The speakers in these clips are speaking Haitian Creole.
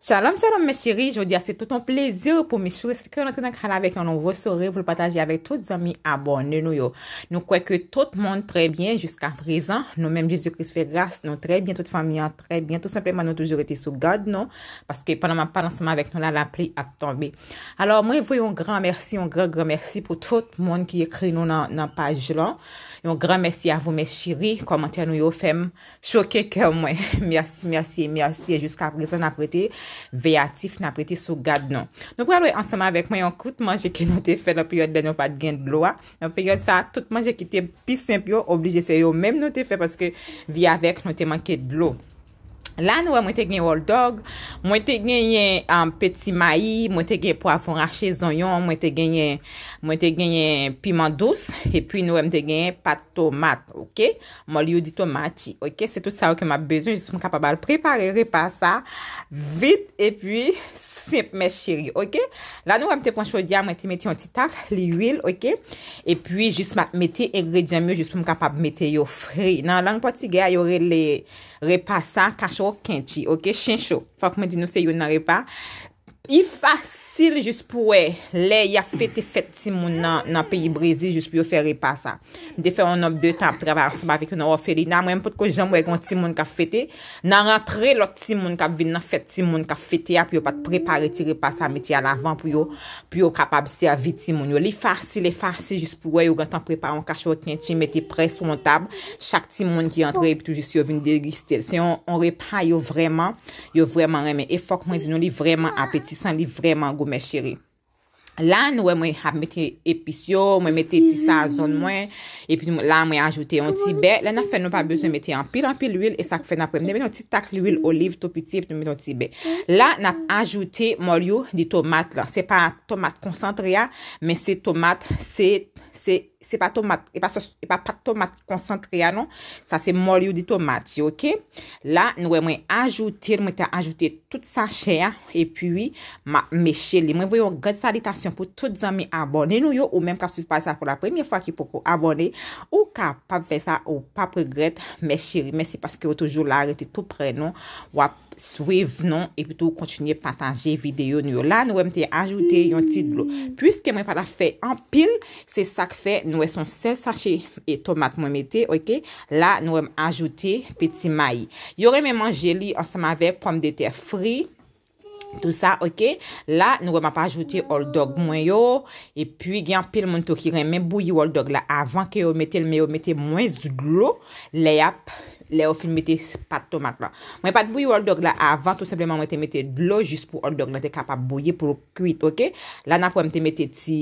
Salam, salam mè chiri, jodi a se tout an plezir pou mè chouris. Kè yon nan khala vek yon nou vòsore, vòl patajye avek tout zami abonnen nou yo. Nou kwe kè tout moun trebyen jusqu'an prezan. Nou mèm Jésus Christ fè glas nou trebyen, tout famyan trebyen. Tout sempleman nou toujou rete sou gade nou. Paske pananman pananseman vek nou la la pley ap tombe. Alors mè vò yon gran mersi, yon gran gran mersi pou tout moun ki ekri nou nan page lan. Yon gran mersi avou mè chiri, komantè nou yo fèm chokè kè mwen. Mersi, mersi, mers veyatif nan apreti sou gade nan. Nou pralwe ansama vek mayon kout manje ki nou te fè nan peryode de nou pat gen dlo a. Nan peryode sa, tout manje ki te pis sempyo oblige se yo menm nou te fè paske vi avek nou te manke dlo. La nou wè mwen te gen yon woldog, mwen te gen euh, yon peti mayi, mwen te gen yon poafon rache zonyon, mwen te gen yon piment dous, epi nou wè mwen te gen yon pat tomat, ok? Mwen li yon di tomati, ok? Se tout sa wè ke mwen ap bezon, jis mwen kapabal prepare, repasa, vit, epi simp mè chiri, ok? La nou wè mwen te pon chodia, mwen te meti yon titak, li yil, ok? Epi jis mwen ap meti egredyan mwen, jis mwen kapabal meti yon fri. Nan lang poti ge, yon repasa, kachou. kenti. Ok, chencho. Fakman di nou se yo nan repa. I fasil jist pou we, le ya fete fete ti moun nan peyi Brezi jist pou yo fe repasa. De fe, on ob de tap treba ansaba vek yo nan wafeli. Nan mwen mpote ko jen mwen kon ti moun ka fete, nan rentre lot ti moun ka vin nan fete ti moun ka fete ya, pou yo pat prepare ti repasa meti al avan pou yo, pou yo kapab si avi ti moun yo. Li fasil, li fasil jist pou we, yo gantan prepare an kachot nyen ti meti pre sou moun tab, chak ti moun ki rentre, pi tou jist yo vin deristel. Se yon repa, yo vreman, yo vreman remen. E fok mwen di nou li vreman ap san li vreman gome chiri. La nou wè mwen ap mette episyon, mwen mette tisa zon mwen, epi la mwen ajoute yon tibe, la nan fe nou pa bezon mette yon pil, yon pil yil, e sak fe nan premde, mwen yon ti tak yil oliv to piti, epi nou mette yon tibe. La nan ajoute mol yo di tomat la, se pa tomat konsantria, men se tomat se, se, se pa tomat, e pa pat tomat konsantre ya nou, sa se mol yo di tomat, yo ke, la nou wè mwen ajoutir, mwen te ajoutir tout sa chè ya, e pi mwen mè chè li, mwen wè yo gèd salitasyon pou tout zan mè abonè nou yo, ou mèm ka s'il pa sa pou la premiè fwa ki pou kou abonè ou ka pa fè sa ou pa pregèd mè chè li, mè si paske yo toujou la rete tou pre nou, wè Swe vnon e pwitou kontinye patanje videyo nyo. La nou wèm te ajoute yon tit glou. Pwiske mwen pa la fey an pil, se sak fey nou wè son sel sachet etomak mwen mette, ok. La nou wèm ajoute peti mayi. Yore mwen manjeli ansama vek pwam dete fri, tout sa, ok. La nou wèm ap ajoute oldog mwen yo. E pwi gen pil mwen to ki wèm mwen bouyo oldog la avan ke yo mette lme yo mette mwen zglou leyap. Le ou fin mette pat tomat la. Mwen pat bouy ou hotdog la, avan tout sepleman mwen te mette dlo jist pou hotdog. Nete kapap bouye pou kuit, ok? La nan pou mte mette ti...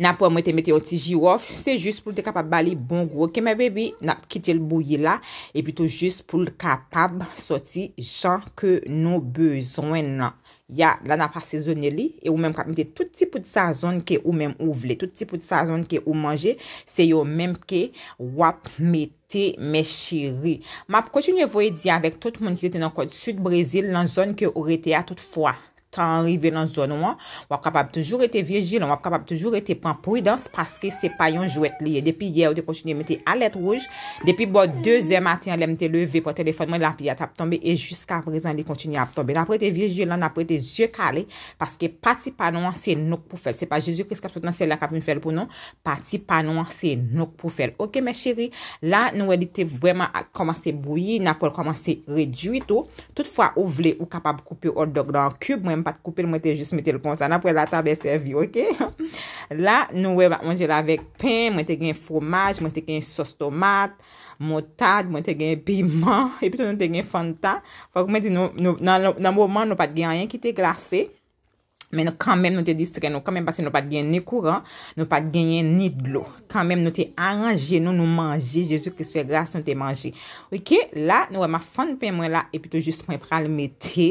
Na pou mwen te mette yon ti jiwof, se jist pou te kapab bali bon gwo ke mwen bebi, nap kitil bou yi la, epi tou jist pou l kapab soti jan ke nou bezwen nan. Ya, la na pa sezoneli, e ou menm kap mette tout tipou t sa zon ke ou menm ou vle, tout tipou t sa zon ke ou manje, se yo menm ke wap mette me shiri. Ma pou konjou nye voye diya vek tout mwen ki liten nan kote sud-brezil nan zon ke ou rete a tout fwa. tanrive nan zon ou an, wap kapab toujou rete virjil an, wap kapab toujou rete pran prudans, paske se pa yon jouet liye. Depi ye ou te kontinye mette alet rouge, depi bo, 2 e mati an, le mette leve pou telefon mwen, la piyat ap tombe, e jiska prezan li kontinye ap tombe. Napre te virjil an, napre te zye kale, paske pati panouan se nouk pou fel. Se pa Jezou kris kap sot nan sel la kap mwen fel pou nou, pati panouan se nouk pou fel. Ok, mè chéri, la nouelite vwèman a komase bouye, napol komase rejuit ou, toutfwa ou vle mwen te jist mwen te lponsan apwe la tabe servyo, ok? La, nou we mwen jel avèk pen, mwen te gen fomaj, mwen te gen sos tomat, mwen te gen biman, epito mwen te gen fanta. Fok mwen di nou, nan mwen mwen nou pat gen yon ki te glase. Men nou kan men nou te distre nou. Kan men basi nou pat genye ni kouran. Nou pat genye ni dlo. Kan men nou te aranje nou nou manje. Jezou kris fe grase nou te manje. Ouike la nou wè ma fon pè mwen la. E pito jis pou mwen pral mette.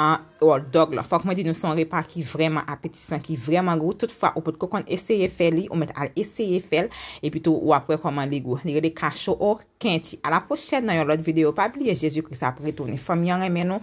An ou al dog la. Fok mwen di nou son repa ki vreman apetisan. Ki vreman gwo. Tout fwa ou pot kokon eseye fel li. Ou mette al eseye fel. E pito ou apre koman li gwo. Nire de kachou or kenti. A la pochèd nan yon lot videyo. Pabliye jezou kris apre touni. Fom yon remen nou.